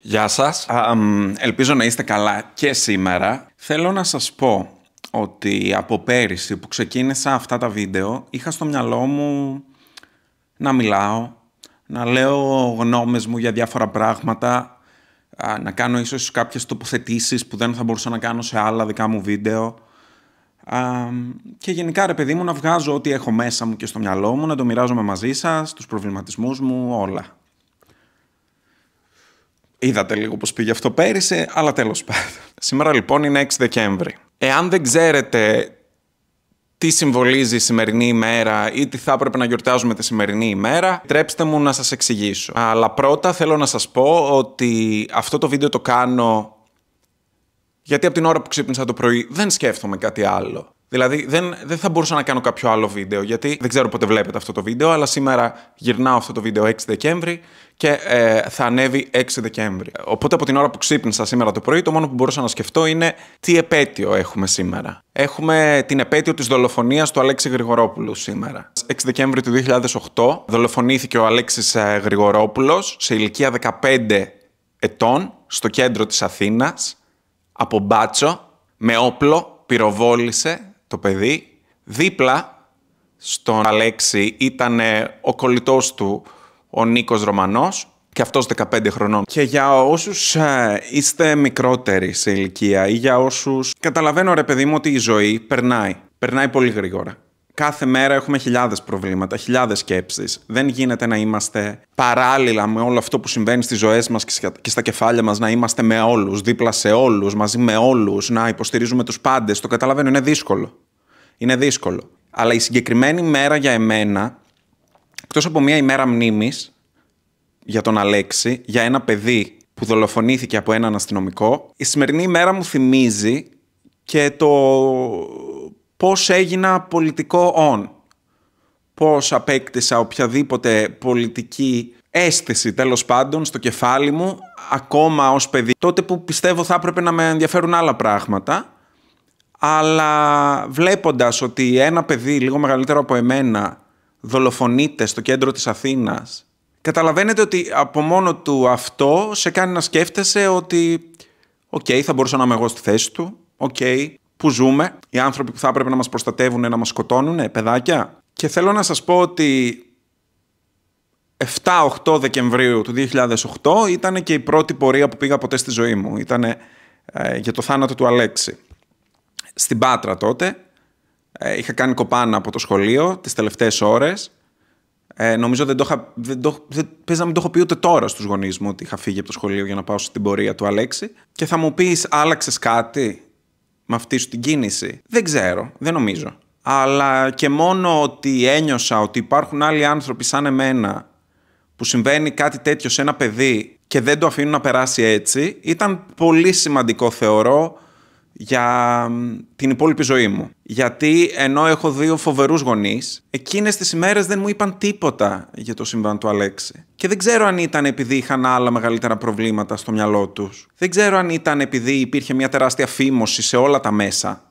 Γεια σας, ελπίζω να είστε καλά και σήμερα. Θέλω να σας πω ότι από πέρυσι που ξεκίνησα αυτά τα βίντεο είχα στο μυαλό μου να μιλάω, να λέω γνώμες μου για διάφορα πράγματα, να κάνω ίσως κάποιες τοποθετήσεις που δεν θα μπορούσα να κάνω σε άλλα δικά μου βίντεο και γενικά ρε παιδί μου να βγάζω ό,τι έχω μέσα μου και στο μυαλό μου, να το μοιράζομαι μαζί σας, τους προβληματισμούς μου, όλα. Είδατε λίγο πώς πήγε αυτό πέρυσι, αλλά τέλος πάντων. Σήμερα λοιπόν είναι 6 Δεκέμβρη. Εάν δεν ξέρετε τι συμβολίζει η σημερινή ημέρα ή τι θα έπρεπε να γιορτάζουμε τη σημερινή ημέρα, τρέψτε μου να σας εξηγήσω. Αλλά πρώτα θέλω να σας πω ότι αυτό το βίντεο το κάνω γιατί από την ώρα που ξύπνησα το πρωί δεν σκέφτομαι κάτι άλλο. Δηλαδή δεν, δεν θα μπορούσα να κάνω κάποιο άλλο βίντεο, γιατί δεν ξέρω πότε βλέπετε αυτό το βίντεο, αλλά σήμερα γυρνάω αυτό το βίντεο 6 Δεκέμβρη και ε, θα ανέβει 6 Δεκέμβρη. Οπότε από την ώρα που ξύπνησα σήμερα το πρωί, το μόνο που μπορούσα να σκεφτώ είναι τι επέτειο έχουμε σήμερα. Έχουμε την επέτειο της δολοφονίας του Αλέξη Γρηγορόπουλου σήμερα. 6 Δεκέμβρη του 2008 δολοφονήθηκε ο Αλέξης ε, Γρηγορόπουλος σε ηλικία 15 ετών στο κέντρο της Αθήνας, από μπάτσο με όπλο πυροβόλησε το παιδί. Δίπλα στον Αλέξη ήταν ο κολλητός του, ο Νίκος Ρωμανός, και αυτός 15 χρονών. Και για όσους ε, είστε μικρότεροι σε ηλικία ή για όσους... Καταλαβαίνω ρε παιδί μου ότι η ζωή περνάει. Περνάει πολύ γρήγορα κάθε μέρα έχουμε χιλιάδες προβλήματα, χιλιάδες σκέψεις. Δεν γίνεται να είμαστε παράλληλα με όλο αυτό που συμβαίνει στις ζωές μας και στα κεφάλια μας, να είμαστε με όλους, δίπλα σε όλους, μαζί με όλους, να υποστηρίζουμε τους πάντες. Το καταλαβαίνω, είναι δύσκολο. Είναι δύσκολο. Αλλά η συγκεκριμένη μέρα για εμένα, εκτός από μια ημέρα μνήμης για τον Αλέξη, για ένα παιδί που δολοφονήθηκε από έναν αστυνομικό, η σημερινή ημέρα μου θυμίζει και το πώς έγινα πολιτικό όν, Πώς απέκτησα οποιαδήποτε πολιτική αίσθηση τέλος πάντων στο κεφάλι μου ακόμα ως παιδί. Τότε που πιστεύω θα έπρεπε να με ενδιαφέρουν άλλα πράγματα αλλά βλέποντας ότι ένα παιδί λίγο μεγαλύτερο από εμένα δολοφονείται στο κέντρο της Αθήνας καταλαβαίνετε ότι από μόνο του αυτό σε κάνει να σκέφτεσαι ότι οκ, θα μπορούσα να είμαι εγώ στη θέση του, οκ, που ζούμε, οι άνθρωποι που θα έπρεπε να μας προστατεύουν, να μας σκοτώνουν, παιδάκια. Και θέλω να σας πω ότι 7-8 Δεκεμβρίου του 2008 ήταν και η πρώτη πορεία που πήγα ποτέ στη ζωή μου. Ήταν ε, για το θάνατο του Αλέξη. Στην Πάτρα τότε ε, είχα κάνει κοπάνα από το σχολείο τις τελευταίες ώρες. Ε, νομίζω δεν το είχα, δεν το, δεν, πες να μην το έχω πει ούτε τώρα στους γονείς μου ότι είχα φύγει από το σχολείο για να πάω στην πορεία του Αλέξη. Και θα μου πεις άλλαξες κάτι με αυτή σου την κίνηση. Δεν ξέρω, δεν νομίζω. Αλλά και μόνο ότι ένιωσα ότι υπάρχουν άλλοι άνθρωποι σαν εμένα που συμβαίνει κάτι τέτοιο σε ένα παιδί και δεν το αφήνουν να περάσει έτσι, ήταν πολύ σημαντικό θεωρώ για την υπόλοιπη ζωή μου. Γιατί ενώ έχω δύο φοβερούς γονείς, εκείνες τις ημέρες δεν μου είπαν τίποτα για το συμβάν του Αλέξη. Και δεν ξέρω αν ήταν επειδή είχαν άλλα μεγαλύτερα προβλήματα στο μυαλό τους. Δεν ξέρω αν ήταν επειδή υπήρχε μια τεράστια φήμωση σε όλα τα μέσα.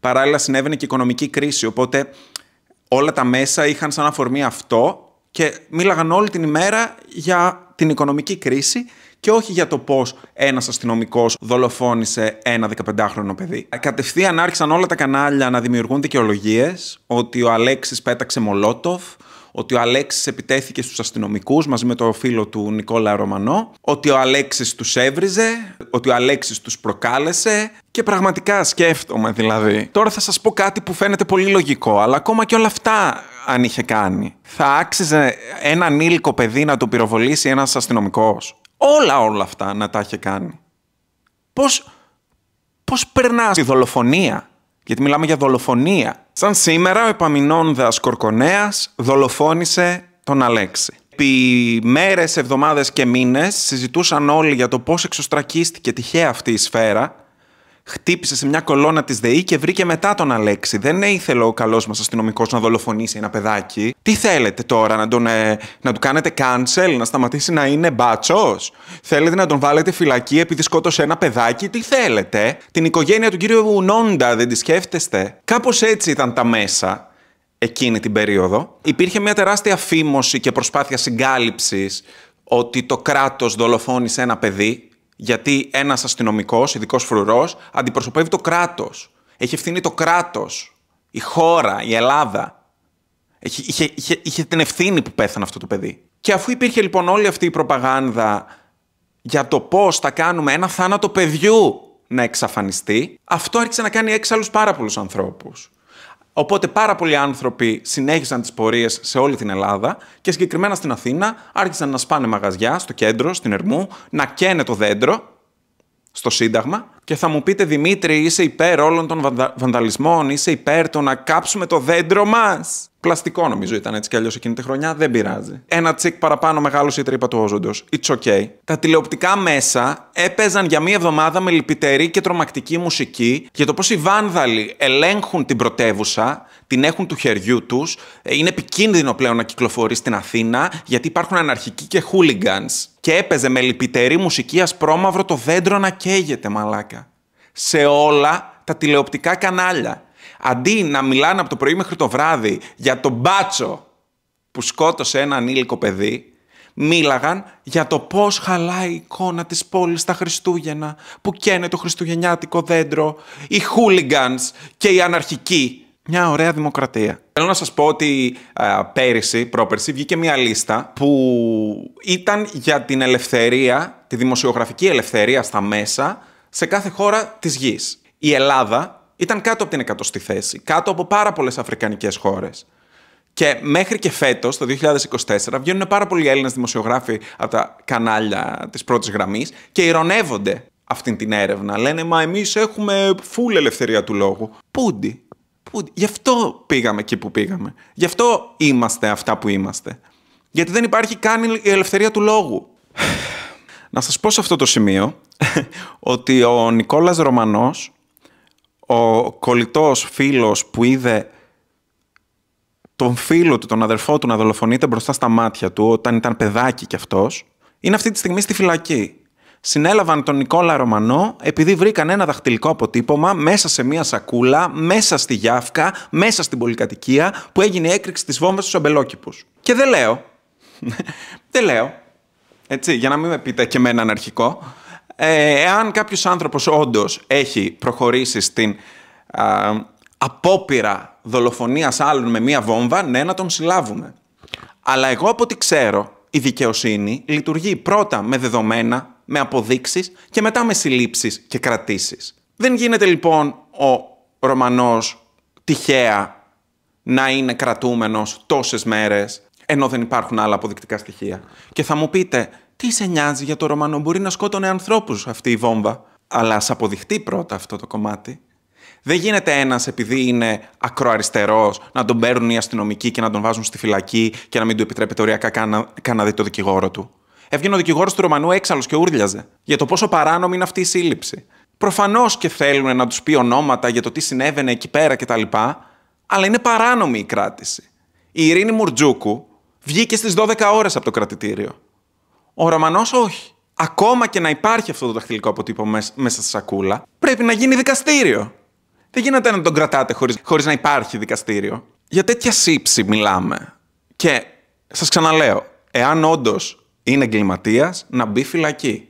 Παράλληλα συνέβαινε και οικονομική κρίση, οπότε όλα τα μέσα είχαν σαν αφορμή αυτό και μίλαγαν όλη την ημέρα για την οικονομική κρίση και όχι για το πώς ένας αστυνομικός δολοφόνησε ένα 15χρονο παιδί. Κατευθείαν άρχισαν όλα τα κανάλια να δημιουργούν δικαιολογίες ότι ο Αλέξης πέταξε μολότοφ, ότι ο Αλέξης επιτέθηκε στους αστυνομικούς μαζί με το φίλο του Νικόλα Ρωμανό, ότι ο Αλέξης τους έβριζε, ότι ο Αλέξης τους προκάλεσε και πραγματικά σκέφτομαι δηλαδή. Τώρα θα σας πω κάτι που φαίνεται πολύ λογικό, αλλά ακόμα και όλα αυτά αν είχε κάνει. Θα άξιζε ένα ανήλικο παιδί να το πυροβολήσει ένας αστυνομικός όλα όλα αυτά να τα είχε κάνει. Πώς, πώς περνάς τη δολοφονία, γιατί μιλάμε για δολοφονία. Σαν σήμερα ο Επαμεινώνδας Κορκονέας δολοφόνησε τον Αλέξη. Επί μέρες, εβδομάδες και μήνες συζητούσαν όλοι για το πώς εξωστρακίστηκε τυχαία αυτή η σφαίρα χτύπησε σε μια κολόνα της ΔΕΗ και βρήκε μετά τον Αλέξη. Δεν ήθελε ο καλός μας αστυνομικός να δολοφονήσει ένα παιδάκι. Τι θέλετε τώρα, να, τον, ε, να του κάνετε cancel, να σταματήσει να είναι μπάτσος. Θέλετε να τον βάλετε φυλακή επειδή σκότωσε ένα παιδάκι. Τι θέλετε. Την οικογένεια του κύριου Νόντα δεν τη σκέφτεστε. Κάπως έτσι ήταν τα μέσα εκείνη την περίοδο. Υπήρχε μια τεράστια φήμωση και προσπάθεια συγκάλυψης ότι το κράτος δολοφόνησε ένα παιδί γιατί ένας αστυνομικός, ειδικός φρουρός, αντιπροσωπεύει το κράτος. Έχει ευθύνη το κράτος. Η χώρα, η Ελλάδα. Είχε, είχε, την ευθύνη που πέθανε αυτό το παιδί. Και αφού υπήρχε λοιπόν όλη αυτή η προπαγάνδα για το πώς θα κάνουμε ένα θάνατο παιδιού να εξαφανιστεί, αυτό άρχισε να κάνει έξαλλους πάρα πολλούς ανθρώπους. Οπότε πάρα πολλοί άνθρωποι συνέχισαν τις πορείες σε όλη την Ελλάδα και συγκεκριμένα στην Αθήνα άρχισαν να σπάνε μαγαζιά στο κέντρο, στην Ερμού, να καίνε το δέντρο στο Σύνταγμα και θα μου πείτε, Δημήτρη, είσαι υπέρ όλων των βαντα... βανδαλισμών, είσαι υπέρ το να κάψουμε το δέντρο μας. Πλαστικό νομίζω ήταν έτσι κι αλλιώς εκείνη τη χρονιά, δεν πειράζει. Ένα τσικ παραπάνω μεγάλο η τρύπα του όζοντος. It's okay. Τα τηλεοπτικά μέσα έπαιζαν για μία εβδομάδα με λυπητερή και τρομακτική μουσική για το πώς οι βάνδαλοι ελέγχουν την πρωτεύουσα, την έχουν του χεριού τους, ε, είναι επικίνδυνο πλέον να κυκλοφορεί στην Αθήνα γιατί υπάρχουν αναρχικοί και χούλιγκαν. Και έπαιζε με λυπητερή μουσική ασπρόμαυρο το δέντρο να καίγεται, μαλάκα σε όλα τα τηλεοπτικά κανάλια. Αντί να μιλάνε από το πρωί μέχρι το βράδυ για τον μπάτσο που σκότωσε ένα ανήλικο παιδί, μίλαγαν για το πώς χαλάει η εικόνα της πόλης τα Χριστούγεννα, που καίνε το χριστουγεννιάτικο δέντρο, οι χούλιγκανς και οι αναρχικοί. Μια ωραία δημοκρατία. Θέλω να σας πω ότι ε, πέρυσι, πρόπερσι, βγήκε μια λίστα που ήταν για την ελευθερία, τη δημοσιογραφική ελευθερία στα μέσα σε κάθε χώρα της γης. Η Ελλάδα ήταν κάτω από την εκατοστη θέση, κάτω από πάρα πολλές αφρικανικές χώρες. Και μέχρι και φέτος, το 2024, βγαίνουν πάρα πολλοί Έλληνες δημοσιογράφοι από τα κανάλια της πρώτης γραμμής και ηρωνεύονται αυτήν την έρευνα. Λένε, μα εμείς έχουμε φουλ ελευθερία του λόγου. Πούντι. Πούντι. Γι' αυτό πήγαμε εκεί που πήγαμε. Γι' αυτό είμαστε αυτά που είμαστε. Γιατί δεν υπάρχει καν η ελευθερία του λόγου. Να σας πω σε αυτό το σημείο ότι ο Νικόλας Ρωμανός, ο κολλητός φίλος που είδε τον φίλο του, τον αδερφό του να δολοφονείται μπροστά στα μάτια του όταν ήταν παιδάκι κι αυτός, είναι αυτή τη στιγμή στη φυλακή. Συνέλαβαν τον Νικόλα Ρωμανό επειδή βρήκαν ένα δαχτυλικό αποτύπωμα μέσα σε μια σακούλα, μέσα στη Γιάφκα, μέσα στην πολυκατοικία που έγινε η έκρηξη της βόμβας στους αμπελόκηπους. Και δεν λέω, δεν λέω, έτσι, για να μην με πείτε και εμένα αρχικό, ε, εάν κάποιος άνθρωπος όντως έχει προχωρήσει στην απόπειρα δολοφονίας άλλων με μία βόμβα, ναι, να τον συλλάβουμε. Αλλά εγώ από ό,τι ξέρω, η δικαιοσύνη λειτουργεί πρώτα με δεδομένα, με αποδείξεις και μετά με συλλήψεις και κρατήσεις. Δεν γίνεται λοιπόν ο Ρωμανός τυχαία να είναι κρατούμενος τόσες μέρες, ενώ δεν υπάρχουν άλλα αποδεικτικά στοιχεία. Και θα μου πείτε, τι σε νοιάζει για το Ρωμανό, μπορεί να σκότωνε ανθρώπους αυτή η βόμβα. Αλλά ας αποδειχτεί πρώτα αυτό το κομμάτι. Δεν γίνεται ένας επειδή είναι ακροαριστερός να τον παίρνουν οι αστυνομικοί και να τον βάζουν στη φυλακή και να μην του επιτρέπεται οριακά καν, καν να δει το δικηγόρο του. Έβγαινε ο δικηγόρος του Ρωμανού έξαλλος και ούρλιαζε για το πόσο παράνομη είναι αυτή η σύλληψη. Προφανώς και θέλουν να τους πει ονόματα για το τι συνέβαινε εκεί πέρα κτλ. Αλλά είναι παράνομη η κράτηση. Η Ειρήνη Μουρτζούκου βγήκε στις 12 ώρες από το κρατητήριο. Ο Ρωμανός όχι. Ακόμα και να υπάρχει αυτό το δαχτυλικό αποτύπωμα μέσα στη σακούλα, πρέπει να γίνει δικαστήριο. Δεν γίνεται να τον κρατάτε χωρίς να υπάρχει δικαστήριο. Για τέτοια σύψη μιλάμε. Και σας ξαναλέω, εάν όντως είναι εγκληματίας, να μπει φυλακή.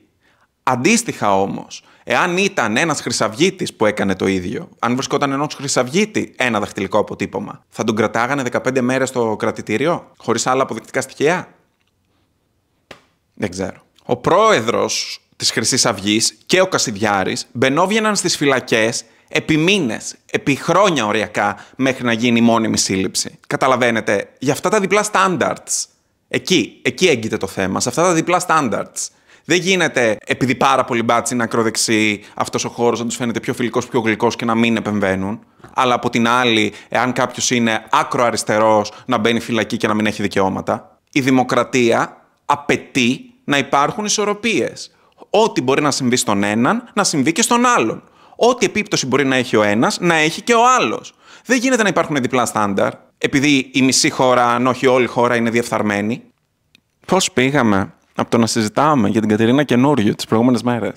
Αντίστοιχα όμως, εάν ήταν ένας χρυσαυγήτη που έκανε το ίδιο, αν βρισκόταν ενός χρυσαυγήτη ένα δαχτυλικό αποτύπωμα, θα τον κρατάγανε 15 μέρες στο κρατητήριο, χωρίς άλλα αποδεικτικά στοιχεία. Δεν ξέρω. Ο πρόεδρος της Χρυσής Αυγής και ο Κασιδιάρης μπαινόβγαιναν στις φυλακές επί μήνες, επί χρόνια οριακά, μέχρι να γίνει η μόνιμη σύλληψη. Καταλαβαίνετε, για αυτά τα διπλά standards. Εκεί, εκεί έγκυται το θέμα, σε αυτά τα διπλά standards. Δεν γίνεται επειδή πάρα πολύ μπάτσι είναι ακροδεξί, αυτός ο χώρος να τους φαίνεται πιο φιλικός, πιο γλυκός και να μην επεμβαίνουν. Αλλά από την άλλη, εάν κάποιος είναι άκρο αριστερό, να μπαίνει φυλακή και να μην έχει δικαιώματα. Η δημοκρατία απαιτεί να υπάρχουν ισορροπίες. Ό,τι μπορεί να συμβεί στον έναν, να συμβεί και στον άλλον. Ό,τι επίπτωση μπορεί να έχει ο ένας, να έχει και ο άλλος. Δεν γίνεται να υπάρχουν διπλά στάνταρ, επειδή η μισή χώρα, αν όχι όλη η χώρα, είναι διεφθαρμένη. Πώς πήγαμε από το να συζητάμε για την Κατερίνα Καινούριο τις προηγούμενες μέρες,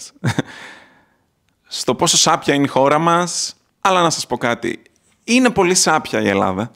στο πόσο σάπια είναι η χώρα μας. Αλλά να σας πω κάτι. Είναι πολύ σάπια η Ελλάδα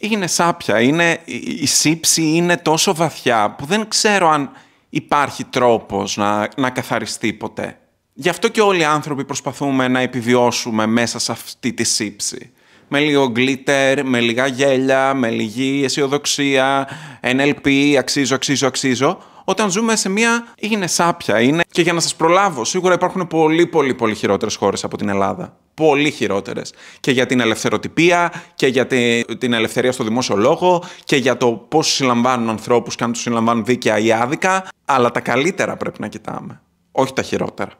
είναι σάπια, είναι, η σύψη είναι τόσο βαθιά που δεν ξέρω αν υπάρχει τρόπος να, να καθαριστεί ποτέ. Γι' αυτό και όλοι οι άνθρωποι προσπαθούμε να επιβιώσουμε μέσα σε αυτή τη σύψη. Με λίγο γκλίτερ, με λίγα γέλια, με λίγη αισιοδοξία, NLP, αξίζω, αξίζω, αξίζω. Όταν ζούμε σε μια είναι σάπια, είναι... Και για να σας προλάβω, σίγουρα υπάρχουν πολύ πολύ πολύ χειρότερες χώρες από την Ελλάδα πολύ χειρότερες. Και για την ελευθεροτυπία και για την ελευθερία στο δημόσιο λόγο και για το πώς συλλαμβάνουν ανθρώπους και αν τους συλλαμβάνουν δίκαια ή άδικα. Αλλά τα καλύτερα πρέπει να κοιτάμε. Όχι τα χειρότερα.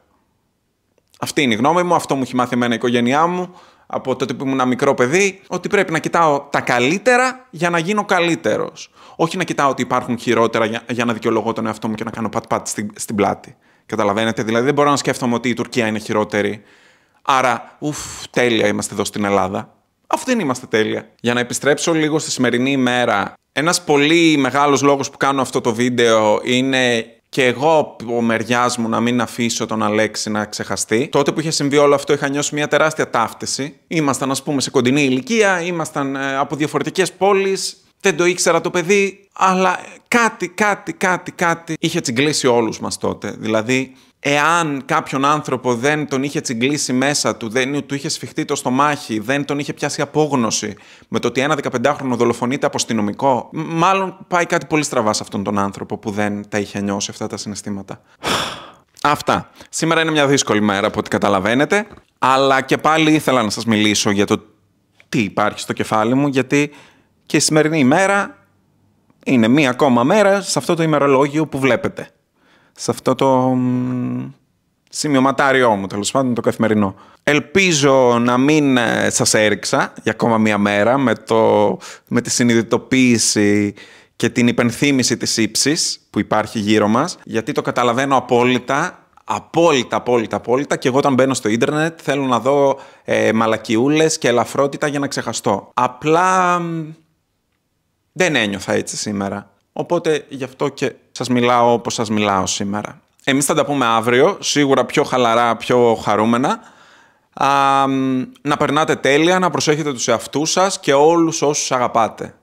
Αυτή είναι η γνώμη μου, αυτό μου έχει μάθει εμένα η οικογένειά μου από τότε που ήμουν μικρό παιδί, ότι πρέπει να κοιτάω τα καλύτερα για να γίνω καλύτερος. Όχι να κοιτάω ότι υπάρχουν χειρότερα για, για να δικαιολογώ τον εαυτό μου και να κάνω πατ-πατ στην, στην πλάτη. Καταλαβαίνετε, δηλαδή δεν μπορώ να σκέφτομαι ότι η Τουρκία είναι χειρότερη Άρα, ουφ, τέλεια είμαστε εδώ στην Ελλάδα. Αφού δεν είμαστε τέλεια. Για να επιστρέψω λίγο στη σημερινή ημέρα, ένας πολύ μεγάλος λόγος που κάνω αυτό το βίντεο είναι και εγώ ο μεριάς μου να μην αφήσω τον Αλέξη να ξεχαστεί. Τότε που είχε συμβεί όλο αυτό, είχα νιώσει μια τεράστια ταύτιση. Ήμασταν, ας πούμε, σε κοντινή ηλικία, ήμασταν ε, από διαφορετικές πόλεις, δεν το ήξερα το παιδί, αλλά κάτι, κάτι, κάτι, κάτι είχε τσιγκλήσει όλους μας τότε. Δηλαδή, εάν κάποιον άνθρωπο δεν τον είχε τσιγκλήσει μέσα του, δεν του είχε σφιχτεί το στομάχι, δεν τον είχε πιάσει απόγνωση με το ότι ένα 15χρονο δολοφονείται από αστυνομικό, μάλλον πάει κάτι πολύ στραβά σε αυτόν τον άνθρωπο που δεν τα είχε νιώσει αυτά τα συναισθήματα. Αυτά. Σήμερα είναι μια δύσκολη μέρα από ό,τι καταλαβαίνετε, αλλά και πάλι ήθελα να σας μιλήσω για το τι υπάρχει στο κεφάλι μου, γιατί και η σημερινή ημέρα είναι μία ακόμα μέρα σε αυτό το ημερολόγιο που βλέπετε. Σε αυτό το σημειωματάριό μου, τέλος πάντων, το καθημερινό. Ελπίζω να μην ε, σας έριξα για ακόμα μία μέρα με, το, με τη συνειδητοποίηση και την υπενθύμηση της ύψης που υπάρχει γύρω μας, γιατί το καταλαβαίνω απόλυτα Απόλυτα, απόλυτα, απόλυτα. Και εγώ όταν μπαίνω στο ίντερνετ θέλω να δω ε, μαλακιούλες και ελαφρότητα για να ξεχαστώ. Απλά δεν ένιωθα έτσι σήμερα. Οπότε γι' αυτό και σας μιλάω όπως σας μιλάω σήμερα. Εμείς θα τα πούμε αύριο, σίγουρα πιο χαλαρά, πιο χαρούμενα. να περνάτε τέλεια, να προσέχετε τους εαυτούς σας και όλους όσους αγαπάτε.